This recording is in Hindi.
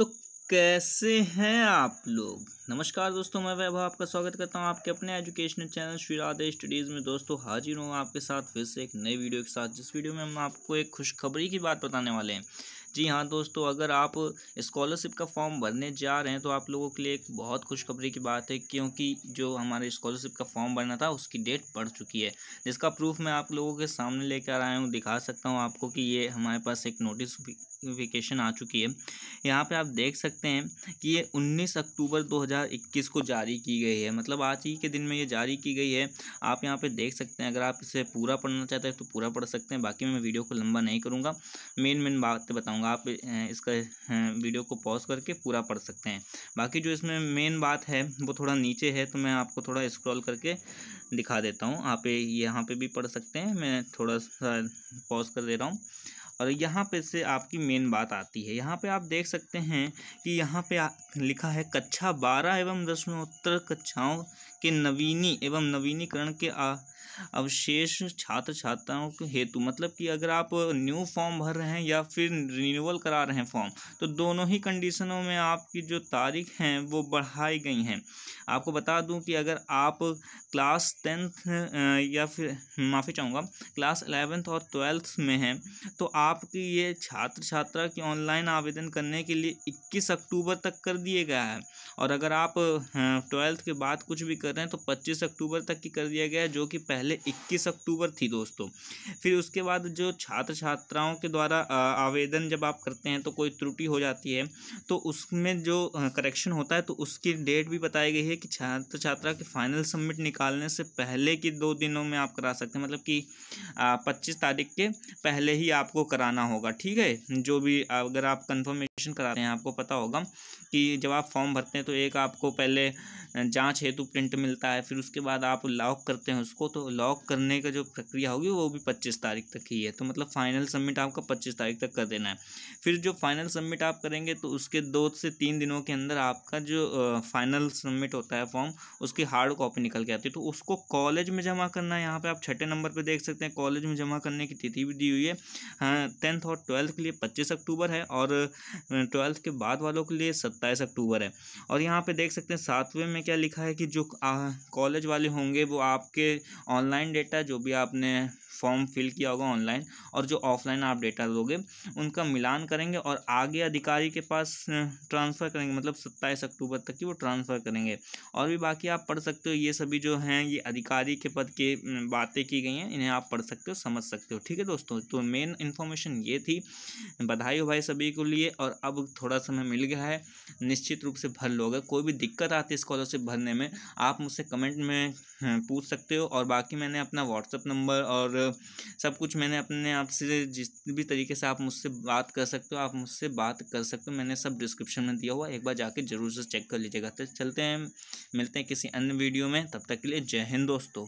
तो कैसे हैं आप लोग नमस्कार दोस्तों मैं वैभव आपका स्वागत करता हूं आपके अपने educational channel Shri Radhe studies में दोस्तों हाजिर हूं आपके साथ फिर से एक नए वीडियो के साथ जिस वीडियो में हम आपको एक खुशखबरी की बात बताने वाले हैं जी हाँ दोस्तों अगर आप स्कॉलरशिप का फॉर्म भरने जा रहे हैं तो आप लोगों के लिए एक बहुत खुशखबरी की बात है क्योंकि जो हमारे स्कॉलरशिप का फॉर्म भरना था उसकी डेट पड़ चुकी है जिसका प्रूफ मैं आप लोगों के सामने लेकर आया हूँ दिखा सकता हूँ आपको कि ये हमारे पास एक वेकेशन आ चुकी है यहाँ पे आप देख सकते हैं कि ये 19 अक्टूबर 2021 को जारी की गई है मतलब आज ही के दिन में ये जारी की गई है आप यहाँ पे देख सकते हैं अगर आप इसे पूरा पढ़ना चाहते हैं तो पूरा पढ़ सकते हैं बाकी मैं वीडियो को लंबा नहीं करूँगा मेन मेन बातें बताऊँगा बताऊंगा आप इसका वीडियो को पॉज करके पूरा पढ़ सकते हैं बाकी जो इसमें मेन बात है वो थोड़ा नीचे है तो मैं आपको थोड़ा स्क्रॉल करके दिखा देता हूँ आप यहाँ पे भी पढ़ सकते हैं मैं थोड़ा सा पॉज कर दे रहा हूँ और यहाँ पे से आपकी मेन बात आती है यहाँ पे आप देख सकते हैं कि यहाँ पे लिखा है कक्षा बारह एवं दसमोत्तर कक्षाओं के नवीनी एवं नवीनीकरण के अवशेष छात्र छात्राओं के हेतु मतलब कि अगर आप न्यू फॉर्म भर रहे हैं या फिर रिन्यूअल करा रहे हैं फॉर्म तो दोनों ही कंडीशनों में आपकी जो तारीख हैं वो बढ़ाई गई हैं आपको बता दूं कि अगर आप क्लास टेंथ या फिर माफ़ी चाहूँगा क्लास एलेवेंथ और ट्वेल्थ में हैं तो आपकी ये छात्र छात्रा की ऑनलाइन आवेदन करने के लिए इक्कीस अक्टूबर तक कर दिए गया है और अगर आप ट्वेल्थ के बाद कुछ भी कर कर रहे हैं तो पच्चीस अक्टूबर तक की कर दिया गया है जो कि पहले इक्कीस अक्टूबर थी दोस्तों फिर उसके बाद जो छात्र छात्राओं के द्वारा आवेदन जब आप करते हैं तो कोई त्रुटि हो जाती है तो उसमें जो करेक्शन होता है तो उसकी डेट भी बताई गई है कि छात्र छात्रा के फाइनल सबमिट निकालने से पहले के दो दिनों में आप करा सकते हैं मतलब कि पच्चीस तारीख के पहले ही आपको कराना होगा ठीक है जो भी अगर आप कंफर्मेशन कराते हैं आपको पता होगा कि जब आप फॉर्म भरते हैं तो एक आपको पहले जांच हेतु प्रिंट मिलता है फिर उसके बाद आप लॉक करते हैं उसको तो लॉक करने का जो प्रक्रिया होगी वो भी पच्चीस तारीख तक ही है तो मतलब फाइनल सबमिट आपका पच्चीस तारीख तक कर देना है फिर जो फाइनल सबमिट आप करेंगे तो उसके दो से तीन दिनों के अंदर आपका जो फाइनल सबमिट होता है फॉर्म उसकी हार्ड कॉपी निकल के आती है तो उसको कॉलेज में जमा करना है यहाँ पर आप छठे नंबर पर देख सकते हैं कॉलेज में जमा करने की तिथि भी दी हुई है टेंथ हाँ, और ट्वेल्थ के लिए पच्चीस अक्टूबर है और ट्वेल्थ के बाद वालों के लिए सत्ताईस अक्टूबर है और यहाँ पर देख सकते हैं सातवें में क्या लिखा है कि जो कॉलेज वाले होंगे वो आपके ऑनलाइन डेटा जो भी आपने फॉर्म फिल किया होगा ऑनलाइन और जो ऑफलाइन आप डेटा दोगे उनका मिलान करेंगे और आगे अधिकारी के पास ट्रांसफ़र करेंगे मतलब सत्ताईस अक्टूबर तक की वो ट्रांसफ़र करेंगे और भी बाकी आप पढ़ सकते हो ये सभी जो हैं ये अधिकारी के पद के बातें की गई हैं इन्हें आप पढ़ सकते हो समझ सकते हो ठीक है दोस्तों तो मेन इन्फॉर्मेशन ये थी बधाई हो भाई सभी के लिए और अब थोड़ा समय मिल गया है निश्चित रूप से भर लोगे कोई भी दिक्कत आती है स्कॉलरशिप भरने में आप मुझसे कमेंट में पूछ सकते हो और बाकी मैंने अपना व्हाट्सअप नंबर और सब कुछ मैंने अपने आप से जिस भी तरीके से आप मुझसे बात कर सकते हो आप मुझसे बात कर सकते हो मैंने सब डिस्क्रिप्शन में दिया हुआ एक बार जाके ज़रूर से चेक कर लीजिएगा तो चलते हैं मिलते हैं किसी अन्य वीडियो में तब तक के लिए जय हिंद दोस्तों